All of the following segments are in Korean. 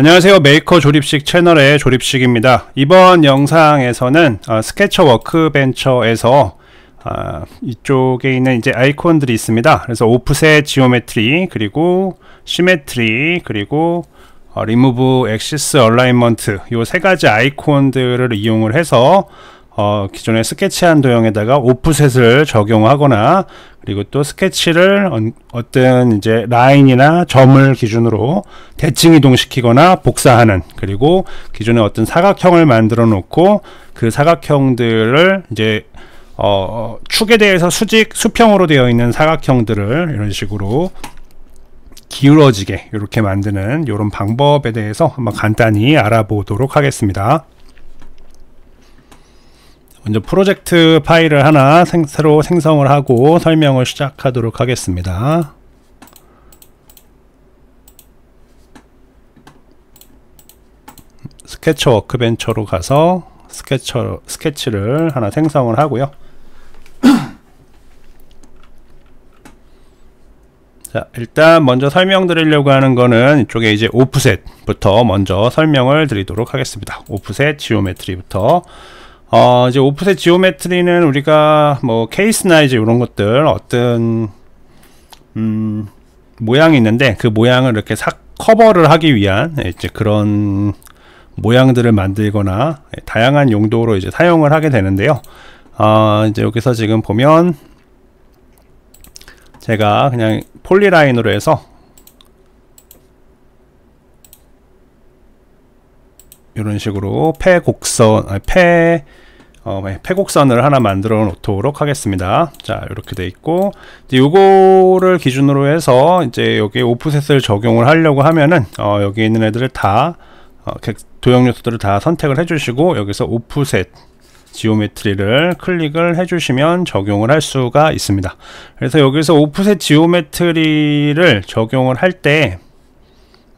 안녕하세요 메이커 조립식 채널의 조립식입니다 이번 영상에서는 어, 스케쳐 워크벤처에서 어, 이쪽에 있는 이제 아이콘들이 있습니다 그래서 오프셋 지오메트리 그리고 시메트리 그리고 어, 리무브 엑시스 얼라인먼트 이세 가지 아이콘들을 이용을 해서 어, 기존의 스케치한 도형에다가 오프셋을 적용하거나 그리고 또 스케치를 어떤 이제 라인이나 점을 기준으로 대칭 이동시키거나 복사하는 그리고 기존의 어떤 사각형을 만들어 놓고 그 사각형들을 이제 어, 축에 대해서 수직 수평으로 되어 있는 사각형들을 이런 식으로 기울어지게 이렇게 만드는 이런 방법에 대해서 한번 간단히 알아보도록 하겠습니다. 먼저 프로젝트 파일을 하나 생, 새로 생성을 하고 설명을 시작하도록 하겠습니다. 스케쳐 워크벤처로 가서 스케쳐, 스케치를 하나 생성을 하고요. 자, 일단 먼저 설명드리려고 하는 거는 이쪽에 이제 오프셋부터 먼저 설명을 드리도록 하겠습니다. 오프셋 지오메트리부터 어, 이제 오프셋 지오메트리는 우리가 뭐 케이스나 이제 이런 것들 어떤 음, 모양이 있는데 그 모양을 이렇게 삭 커버를 하기 위한 이제 그런 모양들을 만들거나 다양한 용도로 이제 사용을 하게 되는데요. 아, 이제 여기서 지금 보면 제가 그냥 폴리라인으로 해서 이런 식으로 폐곡선, 아니, 폐, 어, 폐곡선을 하나 만들어 놓도록 하겠습니다. 자, 이렇게 돼 있고, 이제 요거를 기준으로 해서 이제 여기 오프셋을 적용을 하려고 하면은, 어, 여기 있는 애들을 다, 어, 도형 요소들을 다 선택을 해주시고, 여기서 오프셋, 지오메트리를 클릭을 해주시면 적용을 할 수가 있습니다. 그래서 여기서 오프셋 지오메트리를 적용을 할 때,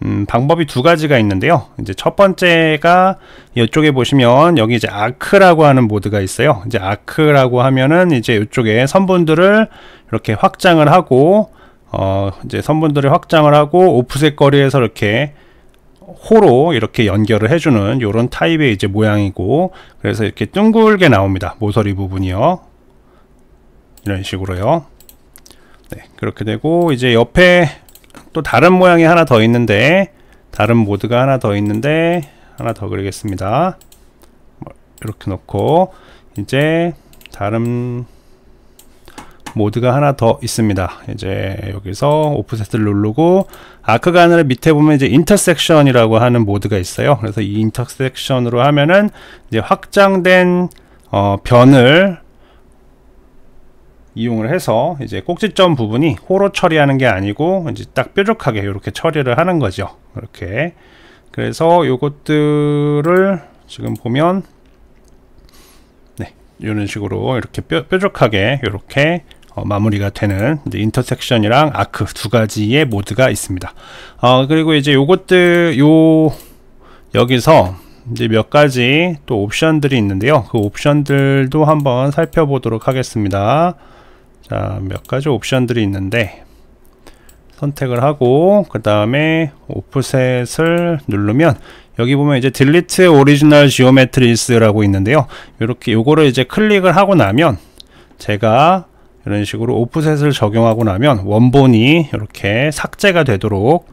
음, 방법이 두 가지가 있는데요. 이제 첫 번째가 이쪽에 보시면 여기 이제 아크라고 하는 모드가 있어요. 이제 아크라고 하면은 이제 이쪽에 선분들을 이렇게 확장을 하고 어 이제 선분들을 확장을 하고 오프셋 거리에서 이렇게 호로 이렇게 연결을 해주는 이런 타입의 이제 모양이고 그래서 이렇게 둥글게 나옵니다. 모서리 부분이요. 이런 식으로요. 네, 그렇게 되고 이제 옆에 또 다른 모양이 하나 더 있는데 다른 모드가 하나 더 있는데 하나 더 그리겠습니다 뭐, 이렇게 놓고 이제 다른 모드가 하나 더 있습니다 이제 여기서 오프셋을 누르고 아크가 늘늘 밑에 보면 이제 인터섹션이라고 하는 모드가 있어요 그래서 이 인터섹션으로 하면은 이제 확장된 어, 변을 이용을 해서 이제 꼭지점 부분이 호로 처리하는 게 아니고 이제 딱 뾰족하게 이렇게 처리를 하는 거죠 이렇게 그래서 요것들을 지금 보면 네 이런 식으로 이렇게 뾰, 뾰족하게 이렇게 어, 마무리가 되는 인터섹션이랑 아크 두 가지의 모드가 있습니다 어, 그리고 이제 요것들 요 여기서 이제 몇 가지 또 옵션들이 있는데요 그 옵션들도 한번 살펴보도록 하겠습니다 자, 몇 가지 옵션들이 있는데 선택을 하고 그 다음에 오프셋을 누르면 여기 보면 이제 delete original geometries라고 있는데요. 이렇게 요거를 이제 클릭을 하고 나면 제가 이런 식으로 오프셋을 적용하고 나면 원본이 이렇게 삭제가 되도록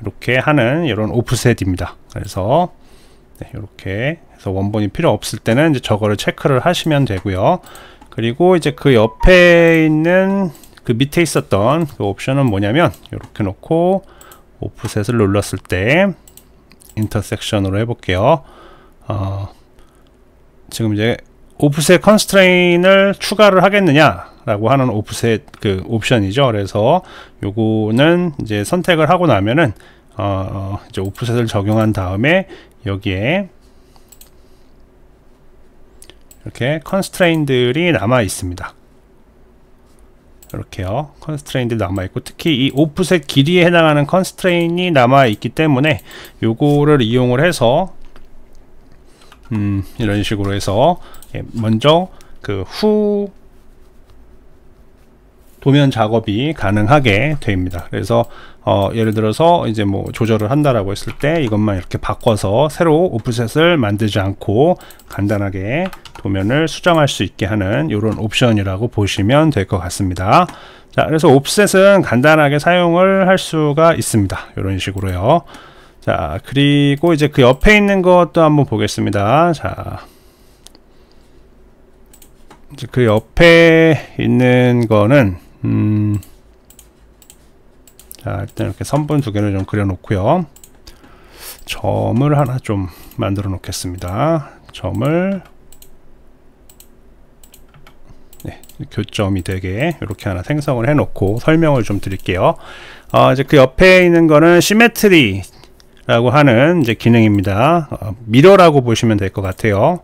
이렇게 하는 이런 오프셋입니다. 그래서 이렇게 네, 해서 원본이 필요 없을 때는 이제 저거를 체크를 하시면 되고요. 그리고 이제 그 옆에 있는 그 밑에 있었던 그 옵션은 뭐냐면 이렇게 놓고 오프셋을 눌렀을 때 인터섹션으로 해볼게요 어, 지금 이제 오프셋 컨스트레인을 추가를 하겠느냐 라고 하는 오프셋 그 옵션이죠 그래서 요거는 이제 선택을 하고 나면은 어, 어 이제 오프셋을 적용한 다음에 여기에 이렇게 컨스트레인들이 남아 있습니다. 이렇게요. 컨스트레인들 남아있고 특히 이 오프셋 길이에 해당하는 컨스트레인이 남아있기 때문에 요거를 이용을 해서 음, 이런 식으로 해서 예, 먼저 그후 도면 작업이 가능하게 됩니다. 그래서 어, 예를 들어서 이제 뭐 조절을 한다라고 했을 때 이것만 이렇게 바꿔서 새로 오프셋을 만들지 않고 간단하게 도면을 수정할 수 있게 하는 이런 옵션이라고 보시면 될 것 같습니다. 자, 그래서 옵셋은 간단하게 사용을 할 수가 있습니다. 이런 식으로요. 자, 그리고 이제 그 옆에 있는 것도 한번 보겠습니다. 자, 이제 그 옆에 있는 거는 음, 자, 일단 이렇게 선분 두 개를 좀 그려놓고요. 점을 하나 좀 만들어 놓겠습니다. 점을 네, 교점이 되게 이렇게 하나 생성을 해놓고 설명을 좀 드릴게요. 어, 이제 그 옆에 있는 거는 시메트리 라고 하는 이제 기능입니다. 어, 미러라고 보시면 될 것 같아요.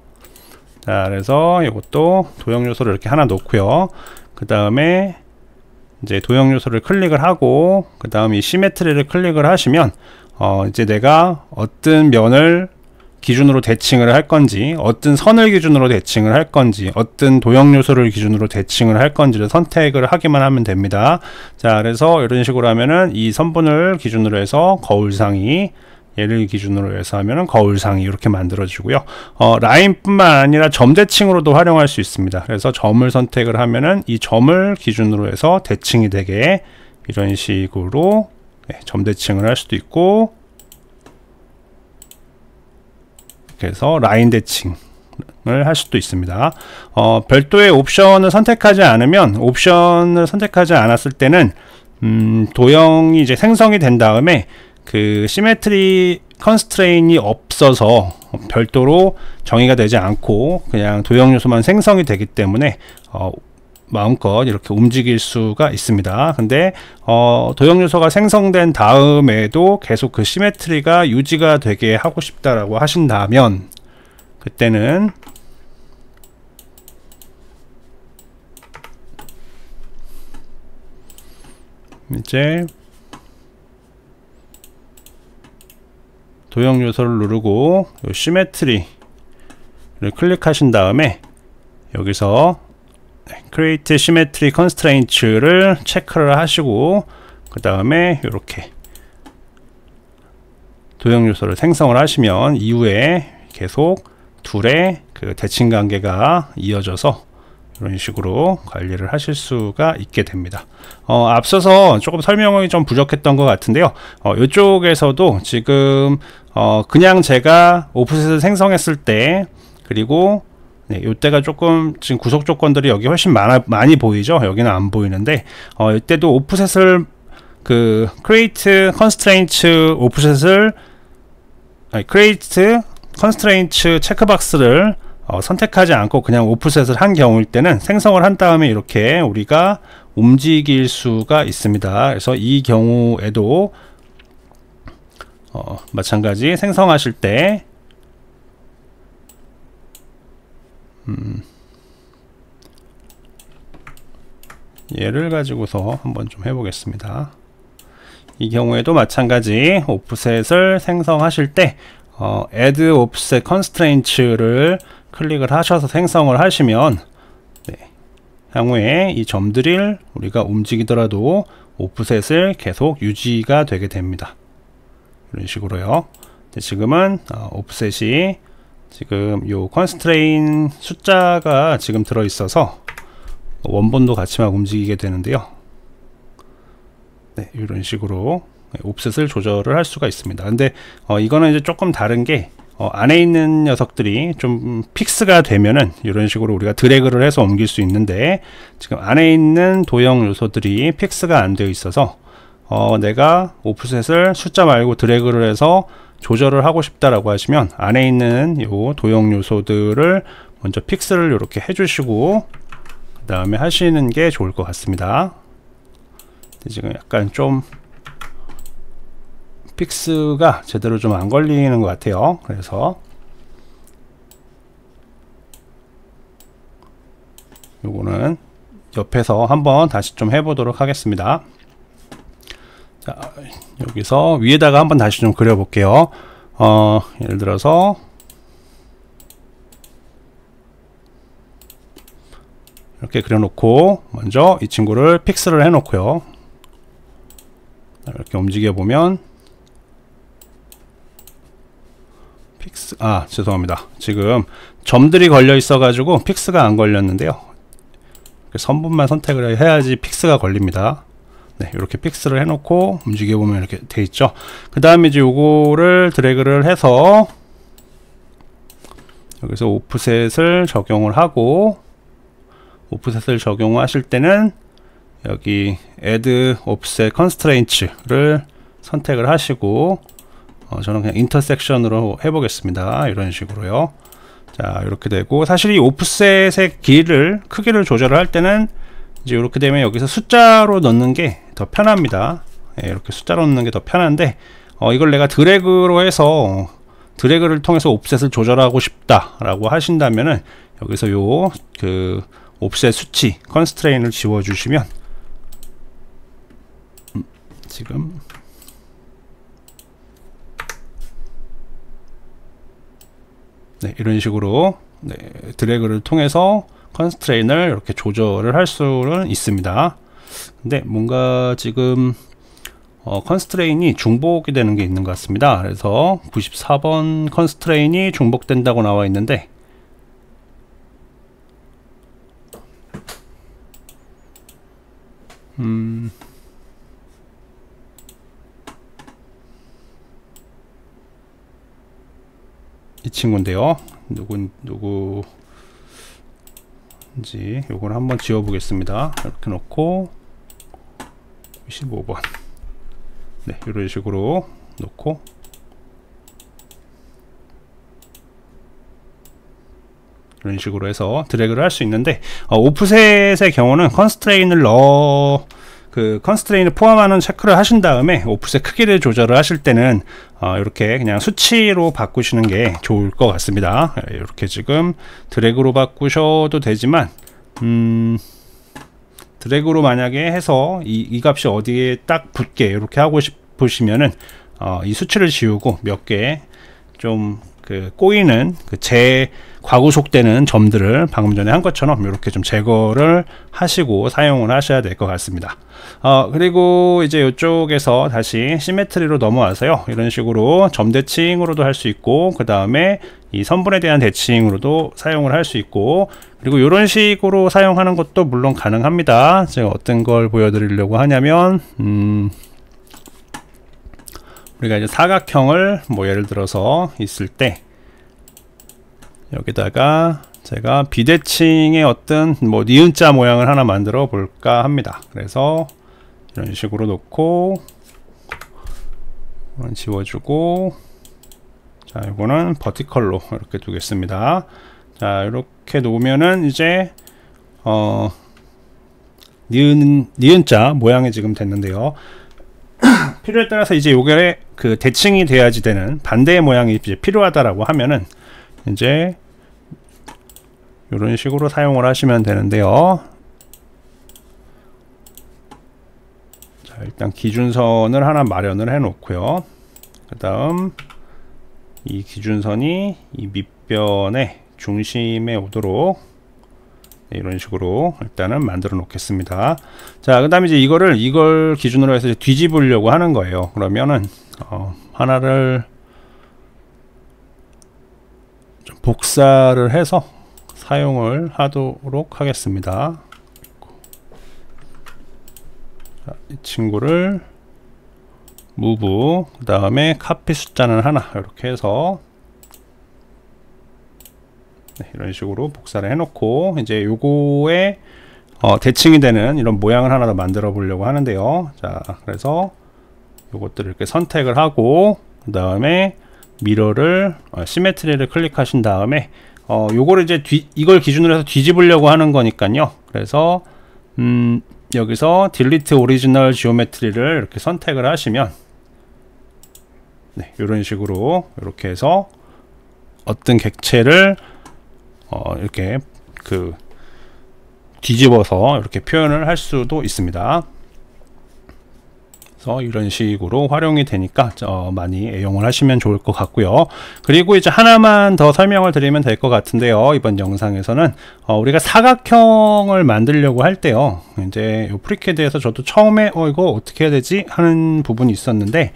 자, 그래서 이것도 도형 요소를 이렇게 하나 놓고요. 그 다음에 이제 도형 요소를 클릭을 하고 그 다음 이 시메트리를 클릭을 하시면 어 이제 내가 어떤 면을 기준으로 대칭을 할 건지 어떤 선을 기준으로 대칭을 할 건지 어떤 도형 요소를 기준으로 대칭을 할 건지를 선택을 하기만 하면 됩니다 자 그래서 이런 식으로 하면은 이 선분을 기준으로 해서 거울상이 얘를 기준으로 해서 하면 거울상이 이렇게 만들어지고요. 어, 라인뿐만 아니라 점대칭으로도 활용할 수 있습니다. 그래서 점을 선택을 하면은 이 점을 기준으로 해서 대칭이 되게 이런 식으로 네, 점대칭을 할 수도 있고 그래서 라인 대칭 을할 수도 있습니다. 어, 별도의 옵션을 선택하지 않으면 옵션을 선택하지 않았을 때는 음, 도형이 이제 생성이 된 다음에 그 시메트리 컨스트레인이 없어서 별도로 정의가 되지 않고 그냥 도형 요소만 생성이 되기 때문에 어, 마음껏 이렇게 움직일 수가 있습니다. 근데 어, 도형 요소가 생성된 다음에도 계속 그 시메트리가 유지가 되게 하고 싶다라고 하신다면 그때는 이제 도형 요소를 누르고 요 시메트리를 클릭하신 다음에 여기서 Create Symmetry Constraints를 체크를 하시고 그 다음에 이렇게 도형 요소를 생성을 하시면 이후에 계속 둘의 그 대칭 관계가 이어져서 이런 식으로 관리를 하실 수가 있게 됩니다. 어, 앞서서 조금 설명이 좀 부족했던 것 같은데요. 어, 이쪽에서도 지금 어, 그냥 제가 오프셋을 생성했을 때 그리고 네, 이때가 조금 지금 구속 조건들이 여기 훨씬 많아, 많이 보이죠. 여기는 안 보이는데 어, 이때도 오프셋을 그 create constraint 오프셋을 아니, create constraint 체크박스를 어, 선택하지 않고 그냥 오프셋을 한 경우일 때는 생성을 한 다음에 이렇게 우리가 움직일 수가 있습니다. 그래서 이 경우에도 어, 마찬가지 생성하실 때 음, 얘를 가지고서 한번 좀 해보겠습니다. 이 경우에도 마찬가지 오프셋을 생성하실 때 어, add offset constraint를 클릭을 하셔서 생성을 하시면 네, 향후에 이 점드릴 우리가 움직이더라도 오프셋을 계속 유지가 되게 됩니다. 이런 식으로요. 지금은 어, 오프셋이 지금 요 컨스트레인 숫자가 지금 들어있어서 원본도 같이 막 움직이게 되는데요. 네, 이런 식으로 옵셋을 네, 조절을 할 수가 있습니다. 근데 어, 이거는 이제 조금 다른 게 어, 안에 있는 녀석들이 좀 픽스가 되면은 이런 식으로 우리가 드래그를 해서 옮길 수 있는데 지금 안에 있는 도형 요소들이 픽스가 안 되어 있어서 어, 내가 오프셋을 숫자 말고 드래그를 해서 조절을 하고 싶다라고 하시면 안에 있는 요 도형 요소들을 먼저 픽스를 이렇게 해주시고 그 다음에 하시는 게 좋을 것 같습니다 지금 약간 좀 픽스가 제대로 좀 안 걸리는 것 같아요. 그래서 요거는 옆에서 한번 다시 좀 해보도록 하겠습니다. 자, 여기서 위에다가 한번 다시 좀 그려볼게요. 어, 예를 들어서 이렇게 그려놓고 먼저 이 친구를 픽스를 해놓고요. 이렇게 움직여보면 픽스 아 죄송합니다 지금 점들이 걸려 있어 가지고 픽스가 안 걸렸는데요 그 선분만 선택을 해야지 픽스가 걸립니다 네 이렇게 픽스를 해놓고 움직여 보면 이렇게 돼 있죠 그 다음에 이제 요거를 드래그를 해서 여기서 오프셋을 적용을 하고 오프셋을 적용하실 때는 여기 add offset constraints를 선택을 하시고 어, 저는 그냥 인터섹션으로 해보겠습니다. 이런 식으로요. 자, 이렇게 되고 사실 이 오프셋의 길을 크기를 조절할 때는 이제 이렇게 되면 여기서 숫자로 넣는 게 더 편합니다. 예, 이렇게 숫자로 넣는 게 더 편한데 어, 이걸 내가 드래그로 해서 드래그를 통해서 옵셋을 조절하고 싶다라고 하신다면은 여기서 요그 옵셋 수치 컨스트레인을 지워주시면 음, 지금 네, 이런 식으로 네, 드래그를 통해서 컨스트레인을 이렇게 조절을 할 수는 있습니다. 근데 뭔가 지금 어, 컨스트레인이 중복이 되는 게 있는 것 같습니다. 그래서 94번 컨스트레인이 중복된다고 나와 있는데 음... 이 친구인데요. 누군 누구 인지 요걸 한번 지워 보겠습니다. 이렇게 놓고 15번 네 이런 식으로 놓고 이런 식으로 해서 드래그를 할 수 있는데 어, 오프셋의 경우는 컨스트레인을 넣어 그 컨스트레인을 포함하는 체크를 하신 다음에 오프셋 크기를 조절을 하실 때는 어, 이렇게 그냥 수치로 바꾸시는 게 좋을 것 같습니다. 이렇게 예, 지금 드래그로 바꾸셔도 되지만 음, 드래그로 만약에 해서 이, 이 값이 어디에 딱 붙게 이렇게 하고 싶으시면은 어, 이 수치를 지우고 몇개좀 그 꼬이는 그 재 과구속되는 점들을 방금 전에 한 것처럼 이렇게 좀 제거를 하시고 사용을 하셔야 될 것 같습니다. 어, 그리고 이제 이쪽에서 다시 시메트리로 넘어와서요. 이런 식으로 점 대칭으로도 할 수 있고 그 다음에 이 선분에 대한 대칭으로도 사용을 할 수 있고 그리고 이런 식으로 사용하는 것도 물론 가능합니다. 제가 어떤 걸 보여드리려고 하냐면 음... 우리가 이제 사각형을 뭐 예를 들어서 있을 때 여기다가 제가 비대칭의 어떤 뭐 니은자 모양을 하나 만들어 볼까 합니다. 그래서 이런 식으로 놓고 지워주고 자 이거는 버티컬로 이렇게 두겠습니다. 자 이렇게 놓으면은 이제 어 니은 니은자 모양이 지금 됐는데요. 필요에 따라서 이제 요게 그 대칭이 돼야지 되는 반대의 모양이 이제 필요하다라고 하면은 이제 이런 식으로 사용을 하시면 되는데요. 자, 일단 기준선을 하나 마련을 해 놓고요. 그 다음 이 기준선이 이 밑변에 중심에 오도록 이런 식으로 일단은 만들어 놓겠습니다 자그 다음에 이제 이거를 이걸 기준으로 해서 뒤집으려고 하는 거예요 그러면은 어, 하나를 좀 복사를 해서 사용을 하도록 하겠습니다 자, 이 친구를 무브 그 다음에 카피 숫자는 하나 이렇게 해서 네, 이런 식으로 복사를 해놓고 이제 요거에 어, 대칭이 되는 이런 모양을 하나 더 만들어 보려고 하는데요. 자, 그래서 요것들을 이렇게 선택을 하고 그 다음에 미러를 어, 시메트리를 클릭하신 다음에 어, 요거를 이제 뒤, 이걸 기준으로 해서 뒤집으려고 하는 거니까요. 그래서 음, 여기서 딜리트 오리지널 지오메트리를 이렇게 선택을 하시면 네, 이런 식으로 이렇게 해서 어떤 객체를 어, 이렇게 그 뒤집어서 이렇게 표현을 할 수도 있습니다. 그래서 이런 식으로 활용이 되니까 어, 많이 애용을 하시면 좋을 것 같고요. 그리고 이제 하나만 더 설명을 드리면 될 것 같은데요. 이번 영상에서는 어, 우리가 사각형을 만들려고 할 때요. 이제 요 프리캐드에서 저도 처음에 어 이거 어떻게 해야 되지 하는 부분이 있었는데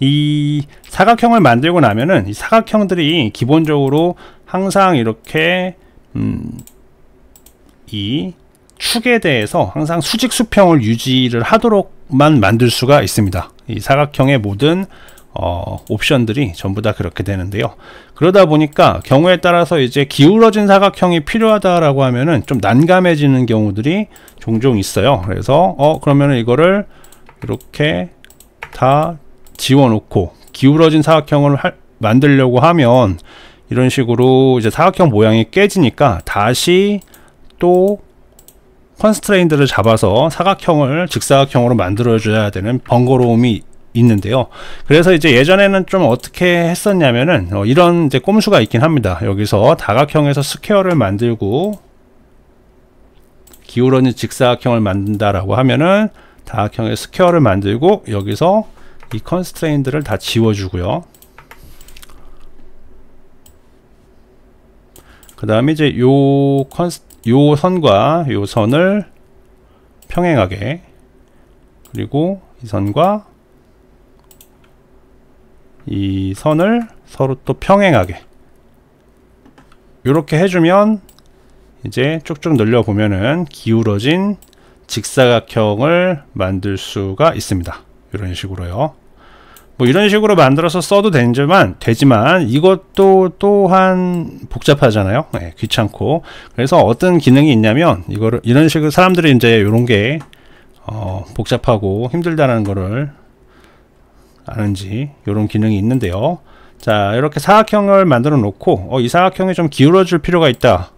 이 사각형을 만들고 나면은 이 사각형들이 기본적으로 항상 이렇게 음, 이 축에 대해서 항상 수직 수평을 유지를 하도록만 만들 수가 있습니다. 이 사각형의 모든 어, 옵션들이 전부 다 그렇게 되는데요. 그러다 보니까 경우에 따라서 이제 기울어진 사각형이 필요하다라고 하면은 좀 난감해지는 경우들이 종종 있어요. 그래서 어 그러면은 이거를 이렇게 다 지워놓고 기울어진 사각형을 할, 만들려고 하면 이런 식으로 이제 사각형 모양이 깨지니까 다시 또 컨스트레인드를 잡아서 사각형을 직사각형으로 만들어 줘야 되는 번거로움이 있는데요. 그래서 이제 예전에는 좀 어떻게 했었냐면은 어, 이런 이제 꼼수가 있긴 합니다. 여기서 다각형에서 스퀘어를 만들고 기울어진 직사각형을 만든다라고 하면은 다각형의 스퀘어를 만들고 여기서 이 컨스트레인드를 다 지워주고요. 그 다음에 이제 요, 컨스, 요 선과 요 선을 평행하게 그리고 이 선과 이 선을 서로 또 평행하게 이렇게 해주면 이제 쭉쭉 늘려 보면은 기울어진 직사각형을 만들 수가 있습니다 이런 식으로요 뭐 이런 식으로 만들어서 써도 되지만 되지만 이것도 또한 복잡하잖아요. 네, 귀찮고 그래서 어떤 기능이 있냐면 이거를 이런 식으로 사람들이 이제 이런 게 어, 복잡하고 힘들다는 거를 아는지 이런 기능이 있는데요. 자 이렇게 사각형을 만들어 놓고 어, 이 사각형이 좀 기울어질 필요가 있다.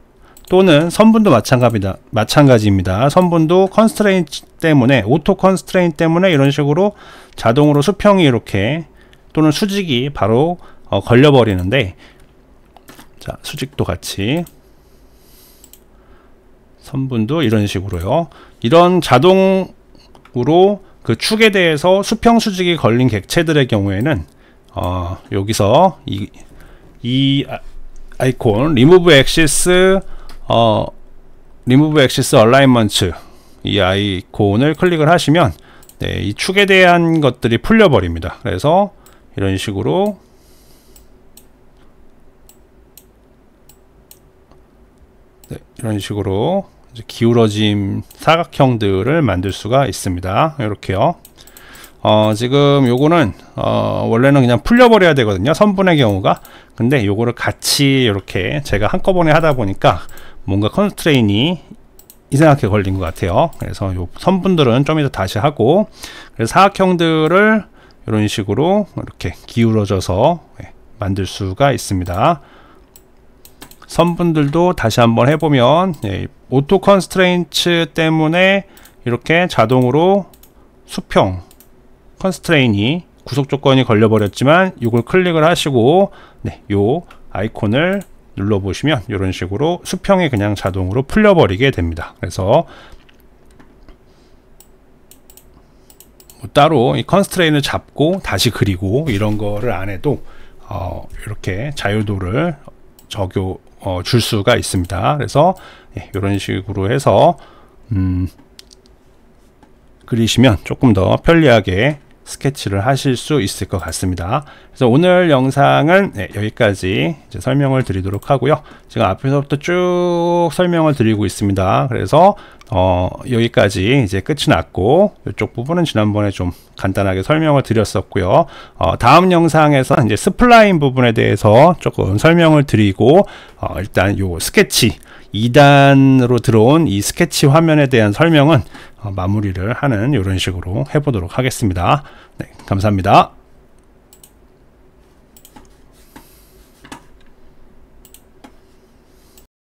또는 선분도 마찬가지입니다. 마찬가지입니다. 선분도 컨스트레인 때문에 오토 컨스트레인 때문에 이런 식으로 자동으로 수평이 이렇게 또는 수직이 바로 어, 걸려버리는데 자 수직도 같이 선분도 이런 식으로요. 이런 자동으로 그 축에 대해서 수평 수직이 걸린 객체들의 경우에는 어, 여기서 이, 이 아, 아이콘 리무브 엑시스 어, 리무브 액시스 얼라인먼트 이 아이콘을 클릭을 하시면 네, 이 축에 대한 것들이 풀려 버립니다. 그래서 이런 식으로 네, 이런 식으로 기울어짐 사각형들을 만들 수가 있습니다. 이렇게요. 어, 지금 요거는 어, 원래는 그냥 풀려버려야 되거든요. 선분의 경우가. 근데 요거를 같이 이렇게 제가 한꺼번에 하다 보니까 뭔가 컨스트레인이 이상하게 걸린 것 같아요 그래서 요 선분들은 좀 이따 다시 하고 그래서 사각형들을 이런 식으로 이렇게 기울어져서 예, 만들 수가 있습니다 선분들도 다시 한번 해보면 예, 오토 컨스트레인츠 때문에 이렇게 자동으로 수평 컨스트레인이 구속 조건이 걸려버렸지만 이걸 클릭을 하시고 네, 요 아이콘을 눌러보시면 이런 식으로 수평이 그냥 자동으로 풀려버리게 됩니다. 그래서 뭐 따로 이 컨스트레인을 잡고 다시 그리고 이런 거를 안 해도 어, 이렇게 자유도를 적용 어, 줄 수가 있습니다. 그래서 예, 이런 식으로 해서 음, 그리시면 조금 더 편리하게 스케치를 하실 수 있을 것 같습니다. 그래서 오늘 영상은 네, 여기까지 설명을 드리도록 하고요. 지금 앞에서부터 쭉 설명을 드리고 있습니다. 그래서 어, 여기까지 이제 끝이 났고 이쪽 부분은 지난번에 좀 간단하게 설명을 드렸었고요. 어, 다음 영상에서 이제 스플라인 부분에 대해서 조금 설명을 드리고 어, 일단 요 스케치 2단으로 들어온 이 스케치 화면에 대한 설명은 어, 마무리를 하는 이런 식으로 해보도록 하겠습니다. 네, 감사합니다.